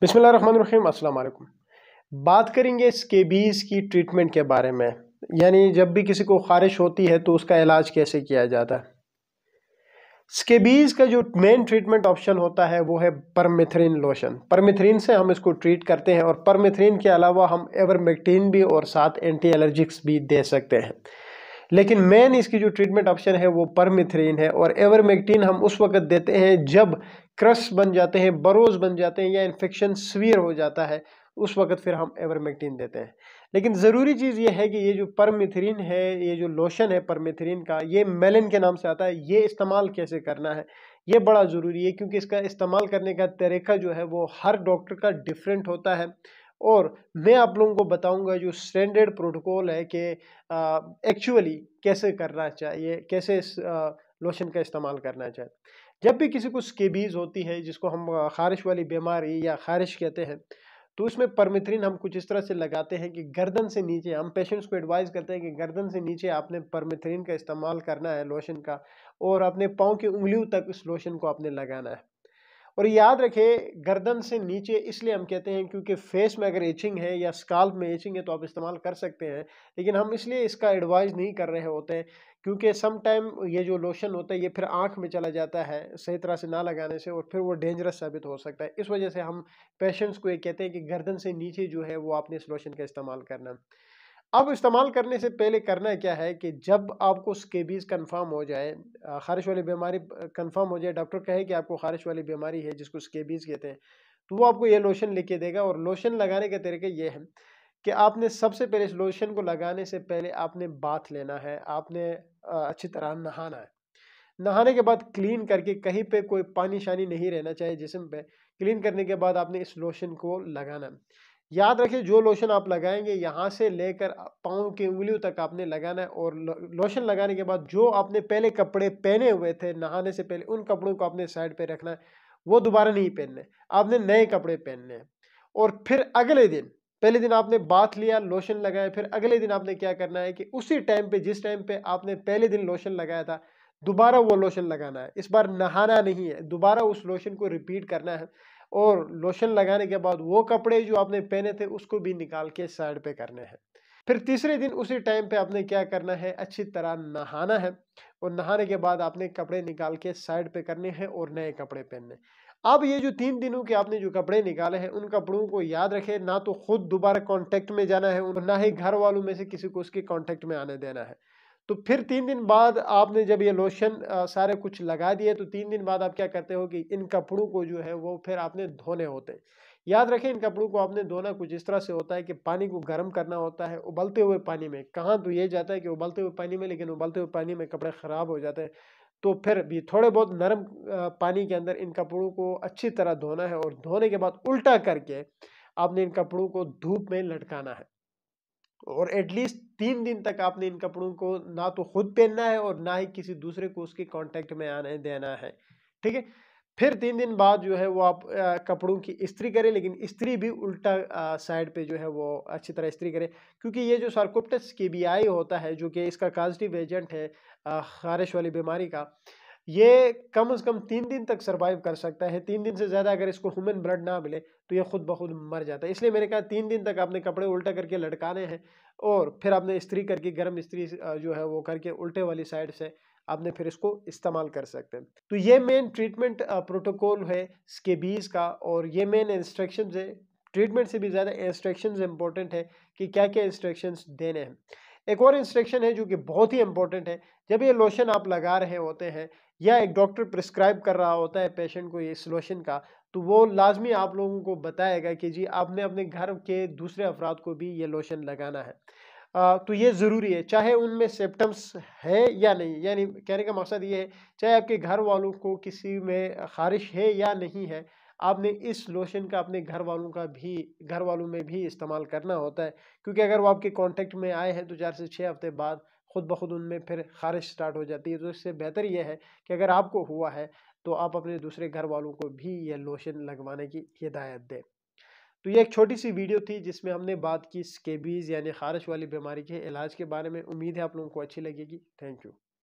बिसमीम अस्सलाम वालेकुम बात करेंगे स्केबीज़ की ट्रीटमेंट के बारे में यानी जब भी किसी को ख़ारिश होती है तो उसका इलाज कैसे किया जाता है स्केबीज़ का जो मेन ट्रीटमेंट ऑप्शन होता है वो है परमिथ्रिन लोशन परमिथ्रिन से हम इसको ट्रीट करते हैं और परमिथ्रिन के अलावा हम एवरमेक्टीन भी और साथ एंटी एलर्जिक्स भी दे सकते हैं लेकिन मेन इसकी जो ट्रीटमेंट ऑप्शन है वो परमिथ्रिन है और एवरमेक्टीन हम उस वक्त देते हैं जब क्रस बन जाते हैं बरोज बन जाते हैं या इन्फेक्शन सवियर हो जाता है उस वक्त फिर हम एवरमेक्टिन देते हैं लेकिन ज़रूरी चीज़ ये है कि ये जो परमिथरीन है ये जो लोशन है परमिथरीन का ये मेलिन के नाम से आता है ये इस्तेमाल कैसे करना है ये बड़ा ज़रूरी है क्योंकि इसका इस्तेमाल करने का तरीका जो है वो हर डॉक्टर का डिफरेंट होता है और मैं आप लोगों को बताऊंगा जो स्टैंडर्ड प्रोटोकॉल है कि एक्चुअली कैसे करना चाहिए कैसे आ, लोशन का इस्तेमाल करना चाहिए जब भी किसी को स्केबीज होती है जिसको हम खारिश वाली बीमारी या खारिश कहते हैं तो उसमें परमिथ्रिन हम कुछ इस तरह से लगाते हैं कि गर्दन से नीचे हम पेशेंट्स को एडवाइज़ करते हैं कि गर्दन से नीचे आपने परमिथ्रिन का इस्तेमाल करना है लोशन का और अपने पाँव की उंगलियों तक उस लोशन को आपने लगाना है और याद रखें गर्दन से नीचे इसलिए हम कहते हैं क्योंकि फेस में अगर एचिंग है या स्काल्प में एचिंग है तो आप इस्तेमाल कर सकते हैं लेकिन हम इसलिए इसका एडवाइस नहीं कर रहे होते हैं क्योंकि सम टाइम ये जो लोशन होता है ये फिर आँख में चला जाता है सही तरह से ना लगाने से और फिर वो डेंजरस साबित हो सकता है इस वजह से हम पेशेंट्स को ये कहते हैं कि गर्दन से नीचे जो है वो आपने इस लोशन का इस्तेमाल करना अब इस्तेमाल करने से पहले करना क्या है कि जब आपको स्केबीज कंफर्म हो जाए खारिश वाली बीमारी कंफर्म हो जाए डॉक्टर कहे कि आपको खारिश वाली बीमारी है जिसको स्केबीज कहते हैं तो वो आपको ये लोशन लिख के देगा और लोशन लगाने के तरीके ये है कि आपने सबसे पहले इस लोशन को लगाने से पहले आपने बाथ लेना है आपने अच्छी तरह नहाना है नहाने के बाद क्लीन करके कहीं पे कोई पानी शानी नहीं रहना चाहिए जिसम पे क्लीन करने के बाद आपने इस लोशन को लगाना याद रखिए जो लोशन आप लगाएंगे यहाँ से लेकर पाँव की उंगलियों तक आपने लगाना है और लोशन लगाने के बाद जो आपने पहले कपड़े पहने हुए थे नहाने से पहले उन कपड़ों को आपने साइड पर रखना है वो दोबारा नहीं पहनने आपने नए कपड़े पहनने हैं और फिर अगले दिन पहले दिन आपने बात लिया लोशन लगाया फिर अगले दिन आपने क्या करना है कि उसी टाइम पे जिस टाइम पे आपने पहले दिन लोशन लगाया था दोबारा वो लोशन लगाना है इस बार नहाना नहीं है दोबारा उस लोशन को रिपीट करना है और लोशन लगाने के बाद वो कपड़े जो आपने पहने थे उसको भी निकाल के साइड पे करने हैं फिर तीसरे दिन उसी टाइम पे आपने क्या करना है अच्छी तरह नहाना है और नहाने के बाद आपने कपड़े निकाल के साइड पे करने हैं और नए कपड़े पहनने अब ये जो तीन दिनों के आपने जो कपड़े निकाले हैं उन कपड़ों को याद रखें ना तो खुद दोबारा कॉन्टेक्ट में जाना है और ना ही घर वालों में से किसी को उसके कॉन्टेक्ट में आने देना है तो फिर तीन दिन बाद आपने जब ये लोशन सारे कुछ लगा दिए तो तीन दिन बाद आप क्या करते हो कि इन कपड़ों को जो है वो फिर आपने धोने होते हैं याद रखें इन कपड़ों को आपने धोना कुछ इस तरह से होता है कि पानी को गर्म करना होता है उबलते हुए पानी में कहाँ तो ये जाता है कि उबलते हुए पानी में लेकिन उबलते हुए पानी में कपड़े ख़राब हो जाते हैं तो फिर भी थोड़े बहुत नरम पानी के अंदर इन कपड़ों को अच्छी तरह धोना है और धोने के बाद उल्टा करके आपने इन कपड़ों को धूप में लटकाना है और एटलीस्ट तीन दिन तक आपने इन कपड़ों को ना तो खुद पहनना है और ना ही किसी दूसरे को उसके कांटेक्ट में आने देना है ठीक है फिर तीन दिन बाद जो है वो आप आ, कपड़ों की इस्त्री करें लेकिन इस्त्री भी उल्टा साइड पे जो है वो अच्छी तरह इस्त्री करें क्योंकि ये जो सार्कोप्टस के बी आई होता है जो कि इसका पॉजिटिव एजेंट है खारिश वाली बीमारी का ये कम से कम तीन दिन तक सर्वाइव कर सकता है तीन दिन से ज़्यादा अगर इसको ह्यूमन ब्लड ना मिले तो ये खुद ब खुद मर जाता है इसलिए मैंने कहा तीन दिन तक आपने कपड़े उल्टा करके लटकाने हैं और फिर आपने इस्त्री करके गर्म इस्त्री जो है वो करके उल्टे वाली साइड से आपने फिर इसको इस्तेमाल कर सकते हैं तो ये मेन ट्रीटमेंट प्रोटोकॉल है स्केबीज का और ये मेन इंस्ट्रक्शन है ट्रीटमेंट से भी ज़्यादा इंस्ट्रक्शन इंपॉर्टेंट है कि क्या क्या इंस्ट्रक्शन देने हैं एक और इंस्ट्रक्शन है जो कि बहुत ही इंपॉर्टेंट है जब ये लोशन आप लगा रहे होते हैं या एक डॉक्टर प्रिस्क्राइब कर रहा होता है पेशेंट को इस लोशन का तो वो लाजमी आप लोगों को बताएगा कि जी आपने अपने घर के दूसरे अफराद को भी ये लोशन लगाना है आ, तो ये ज़रूरी है चाहे उनमें सिम्टम्स है या नहीं यानी कहने का मकसद ये है चाहे आपके घर वालों को किसी में खारिश है या नहीं है आपने इस लोशन का अपने घर वालों का भी घर वालों में भी इस्तेमाल करना होता है क्योंकि अगर वो आपके कॉन्टेक्ट में आए हैं तो चार से छः हफ्ते बाद खुद ब खुद उनमें फिर खारिश स्टार्ट हो जाती है तो इससे बेहतर यह है कि अगर आपको हुआ है तो आप अपने दूसरे घर वालों को भी यह लोशन लगवाने की हिदायत दें तो ये एक छोटी सी वीडियो थी जिसमें हमने बात की स्केबीज़ यानी खारिश वाली बीमारी के इलाज के बारे में उम्मीद है आप लोगों को अच्छी लगेगी थैंक यू